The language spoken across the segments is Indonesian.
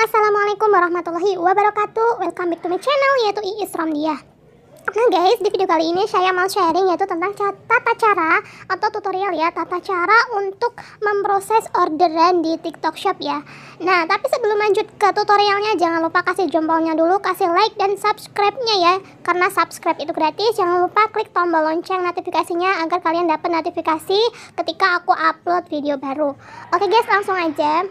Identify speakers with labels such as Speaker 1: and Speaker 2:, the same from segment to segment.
Speaker 1: Assalamualaikum warahmatullahi wabarakatuh Welcome back to my channel yaitu Iis Romdiah guys, di video kali ini saya mau sharing yaitu tentang tata cara atau tutorial ya, tata cara untuk memproses orderan di TikTok Shop ya. Nah, tapi sebelum lanjut ke tutorialnya, jangan lupa kasih jempolnya dulu, kasih like dan subscribe-nya ya. Karena subscribe itu gratis, jangan lupa klik tombol lonceng notifikasinya agar kalian dapat notifikasi ketika aku upload video baru. Oke guys, langsung aja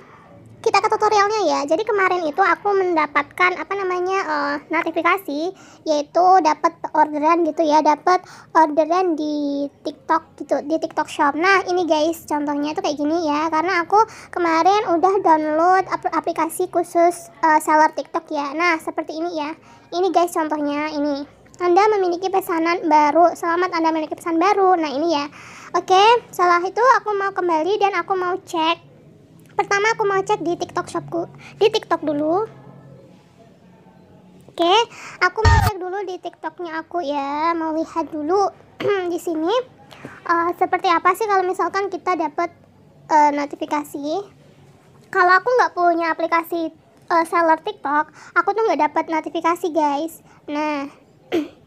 Speaker 1: kita ke tutorialnya ya jadi kemarin itu aku mendapatkan apa namanya uh, notifikasi yaitu dapat orderan gitu ya dapat orderan di TikTok gitu di TikTok Shop nah ini guys contohnya itu kayak gini ya karena aku kemarin udah download aplikasi khusus uh, seller TikTok ya nah seperti ini ya ini guys contohnya ini anda memiliki pesanan baru selamat Anda memiliki pesan baru nah ini ya oke setelah itu aku mau kembali dan aku mau cek Pertama aku mau cek di TikTok shopku, di TikTok dulu. Oke, okay. aku mau cek dulu di TikToknya aku ya, mau lihat dulu di sini uh, seperti apa sih kalau misalkan kita dapat uh, eh, notifikasi. Kalau aku nggak punya aplikasi uh, seller TikTok, aku tuh nggak dapat notifikasi guys. Nah.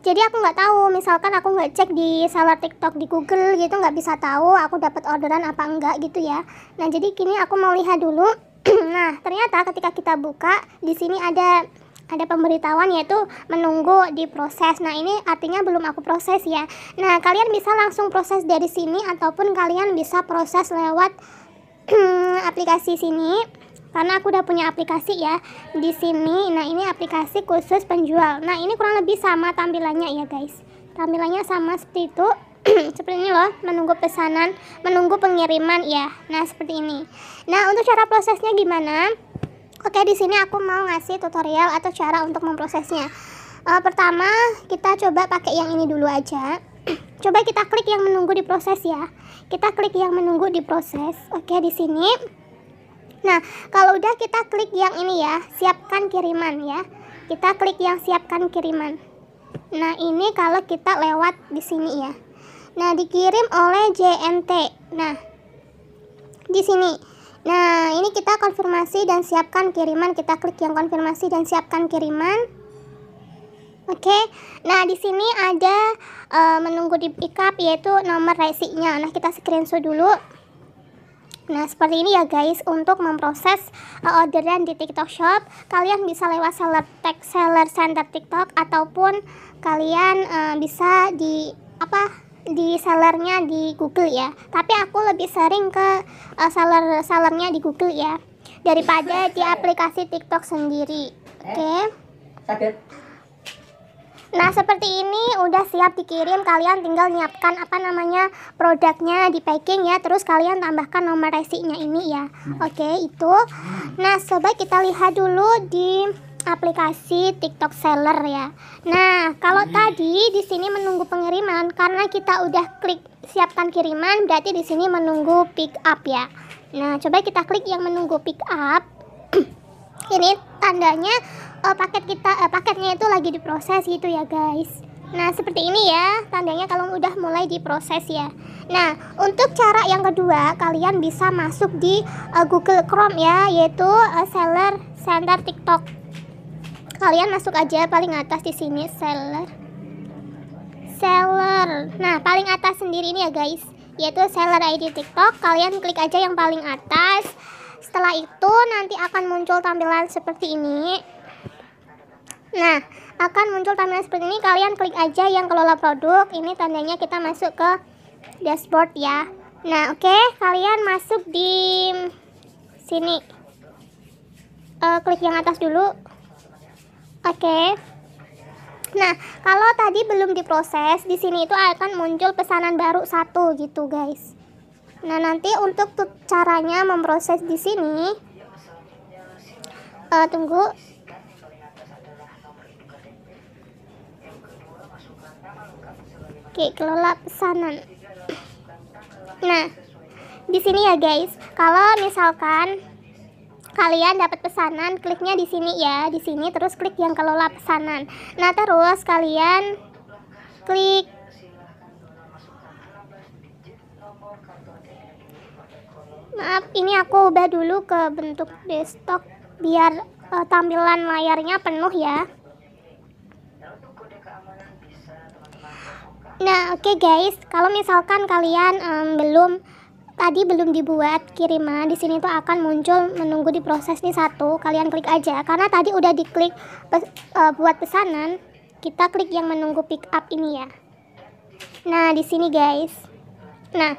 Speaker 1: jadi aku nggak tahu misalkan aku nggak cek di seller TikTok di Google gitu nggak bisa tahu aku dapat orderan apa enggak gitu ya nah jadi kini aku mau lihat dulu nah ternyata ketika kita buka di sini ada ada pemberitahuan yaitu menunggu di proses. Nah, ini artinya belum aku proses ya. Nah, kalian bisa langsung proses dari sini ataupun kalian bisa proses lewat aplikasi sini karena aku udah punya aplikasi ya di sini nah ini aplikasi khusus penjual nah ini kurang lebih sama tampilannya ya guys tampilannya sama seperti itu seperti ini loh menunggu pesanan menunggu pengiriman ya nah seperti ini nah untuk cara prosesnya gimana oke di sini aku mau ngasih tutorial atau cara untuk memprosesnya e, pertama kita coba pakai yang ini dulu aja coba kita klik yang menunggu diproses ya kita klik yang menunggu diproses oke di sini Nah, kalau udah kita klik yang ini ya, siapkan kiriman ya. Kita klik yang siapkan kiriman. Nah, ini kalau kita lewat di sini ya. Nah, dikirim oleh JNT. Nah, di sini. Nah, ini kita konfirmasi dan siapkan kiriman. Kita klik yang konfirmasi dan siapkan kiriman. Oke. Okay. Nah, di sini ada uh, menunggu di pickup yaitu nomor resinya. Nah, kita screenshot dulu. Nah, seperti ini ya guys untuk memproses uh, orderan di TikTok Shop. Kalian bisa lewat seller tag seller center TikTok ataupun kalian uh, bisa di apa di sellernya di Google ya. Tapi aku lebih sering ke uh, seller sellernya di Google ya daripada di aplikasi TikTok sendiri. Oke. Okay? Nah, seperti ini udah siap dikirim. Kalian tinggal nyiapkan apa namanya produknya di packing ya. Terus kalian tambahkan nomor resinya ini ya. Oke, okay, itu. Nah, sobat kita lihat dulu di aplikasi TikTok Seller ya. Nah, kalau tadi di sini menunggu pengiriman karena kita udah klik siapkan kiriman, berarti di sini menunggu pick up ya. Nah, coba kita klik yang menunggu pick up. ini tandanya uh, paket kita uh, paketnya itu lagi diproses gitu ya guys nah seperti ini ya tandanya kalau udah mulai diproses ya nah untuk cara yang kedua kalian bisa masuk di uh, Google Chrome ya yaitu uh, seller center TikTok kalian masuk aja paling atas di sini seller seller nah paling atas sendiri ini ya guys yaitu seller ID TikTok kalian klik aja yang paling atas setelah itu nanti akan muncul tampilan seperti ini Nah, akan muncul tampilan seperti ini. Kalian klik aja yang kelola produk. Ini tandanya kita masuk ke dashboard ya. Nah, oke, okay. kalian masuk di sini. Uh, klik yang atas dulu. Oke. Okay. Nah, kalau tadi belum diproses, di sini itu akan muncul pesanan baru satu gitu, guys. Nah, nanti untuk caranya memproses di sini uh, tunggu pakai kelola pesanan. Nah, di sini ya guys. Kalau misalkan kalian dapat pesanan, kliknya di sini ya, di sini terus klik yang kelola pesanan. Nah, terus kalian klik Maaf, ini aku ubah dulu ke bentuk desktop biar uh, tampilan layarnya penuh ya. Nah, oke okay guys, kalau misalkan kalian um, belum tadi belum dibuat kiriman di sini tuh akan muncul menunggu di proses nih satu kalian klik aja karena tadi udah diklik pes, uh, buat pesanan kita klik yang menunggu pick up ini ya nah di sini guys nah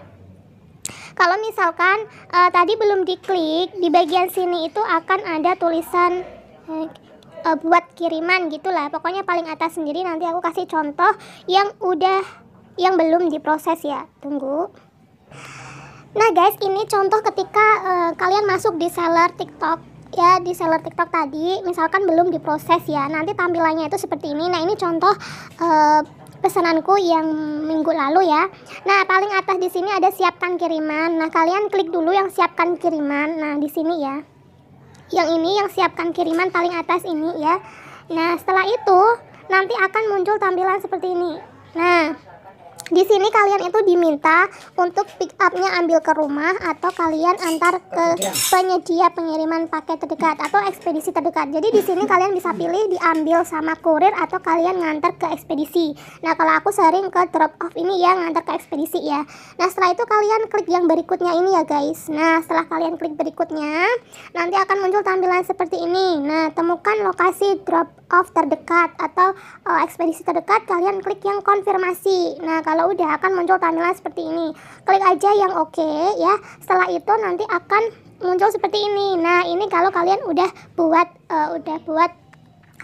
Speaker 1: kalau misalkan uh, tadi belum diklik di bagian sini itu akan ada tulisan uh, buat kiriman gitulah pokoknya paling atas sendiri nanti aku kasih contoh yang udah yang belum diproses ya tunggu nah guys ini contoh ketika uh, kalian masuk di seller tiktok ya di seller tiktok tadi misalkan belum diproses ya nanti tampilannya itu seperti ini nah ini contoh uh, pesananku yang minggu lalu ya. Nah, paling atas di sini ada siapkan kiriman. Nah, kalian klik dulu yang siapkan kiriman. Nah, di sini ya yang ini yang siapkan kiriman paling atas ini ya nah setelah itu nanti akan muncul tampilan seperti ini nah di sini kalian itu diminta untuk pick upnya ambil ke rumah atau kalian antar ke penyedia pengiriman paket terdekat atau ekspedisi terdekat. Jadi di sini kalian bisa pilih diambil sama kurir atau kalian ngantar ke ekspedisi. Nah kalau aku sering ke drop off ini ya ngantar ke ekspedisi ya. Nah setelah itu kalian klik yang berikutnya ini ya guys. Nah setelah kalian klik berikutnya nanti akan muncul tampilan seperti ini. Nah temukan lokasi drop off terdekat atau uh, ekspedisi terdekat kalian klik yang konfirmasi. Nah kalau kalau ya udah akan muncul tampilan seperti ini klik aja yang oke okay, ya setelah itu nanti akan muncul seperti ini nah ini kalau kalian udah buat uh, udah buat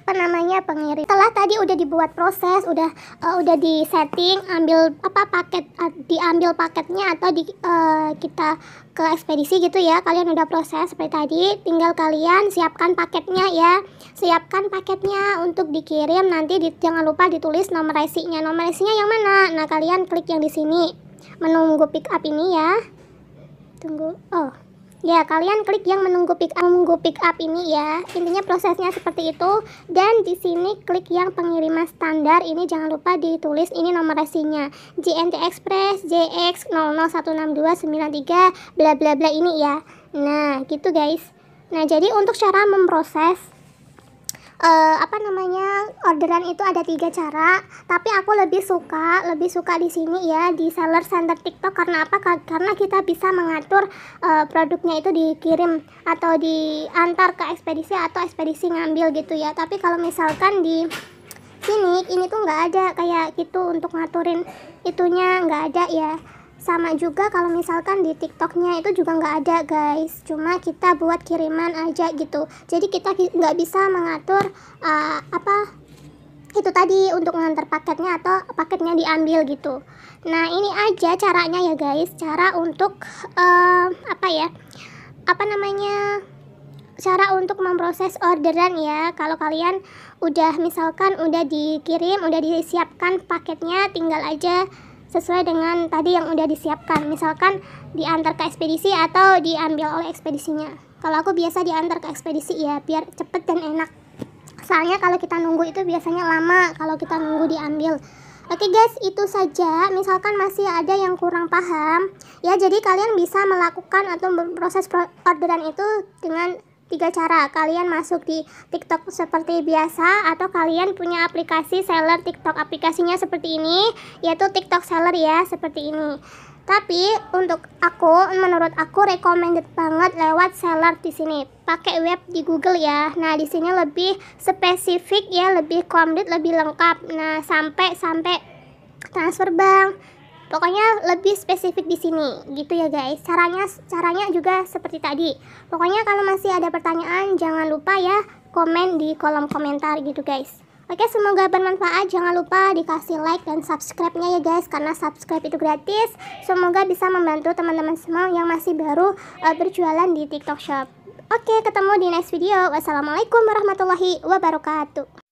Speaker 1: apa namanya pengirim setelah tadi udah dibuat proses udah uh, udah di setting ambil apa paket uh, diambil paketnya atau di uh, kita ke ekspedisi gitu ya kalian udah proses seperti tadi tinggal kalian siapkan paketnya ya siapkan paketnya untuk dikirim nanti di, jangan lupa ditulis nomor resinya nomor resinya yang mana nah kalian klik yang di sini menunggu pick up ini ya tunggu oh Ya, kalian klik yang menunggu pick up, menunggu pick up ini ya. Intinya prosesnya seperti itu dan di sini klik yang pengiriman standar ini jangan lupa ditulis ini nomor resinya. JNT Express JX 00162993 bla bla bla ini ya. Nah, gitu guys. Nah, jadi untuk cara memproses uh, apa namanya orderan itu ada tiga cara tapi aku lebih suka lebih suka di sini ya di seller center TikTok karena apa karena kita bisa mengatur uh, produknya itu dikirim atau diantar ke ekspedisi atau ekspedisi ngambil gitu ya tapi kalau misalkan di sini ini tuh nggak ada kayak gitu untuk ngaturin itunya nggak ada ya sama juga kalau misalkan di tiktoknya itu juga nggak ada guys cuma kita buat kiriman aja gitu jadi kita nggak bisa mengatur uh, apa itu tadi untuk ngantar paketnya atau paketnya diambil gitu nah ini aja caranya ya guys cara untuk uh, apa ya apa namanya cara untuk memproses orderan ya kalau kalian udah misalkan udah dikirim udah disiapkan paketnya tinggal aja sesuai dengan tadi yang udah disiapkan misalkan diantar ke ekspedisi atau diambil oleh ekspedisinya kalau aku biasa diantar ke ekspedisi ya biar cepet dan enak soalnya kalau kita nunggu itu biasanya lama kalau kita nunggu diambil Oke okay guys, itu saja. Misalkan masih ada yang kurang paham, ya jadi kalian bisa melakukan atau proses orderan itu dengan tiga cara kalian masuk di TikTok seperti biasa atau kalian punya aplikasi seller TikTok aplikasinya seperti ini yaitu TikTok seller ya seperti ini tapi untuk aku menurut aku recommended banget lewat seller di sini pakai web di Google ya nah di sini lebih spesifik ya lebih komplit lebih lengkap nah sampai sampai transfer bank Pokoknya lebih spesifik di sini gitu ya guys. Caranya caranya juga seperti tadi. Pokoknya kalau masih ada pertanyaan jangan lupa ya komen di kolom komentar gitu guys. Oke, semoga bermanfaat. Jangan lupa dikasih like dan subscribe-nya ya guys karena subscribe itu gratis. Semoga bisa membantu teman-teman semua yang masih baru uh, berjualan di TikTok Shop. Oke, ketemu di next video. Wassalamualaikum warahmatullahi wabarakatuh.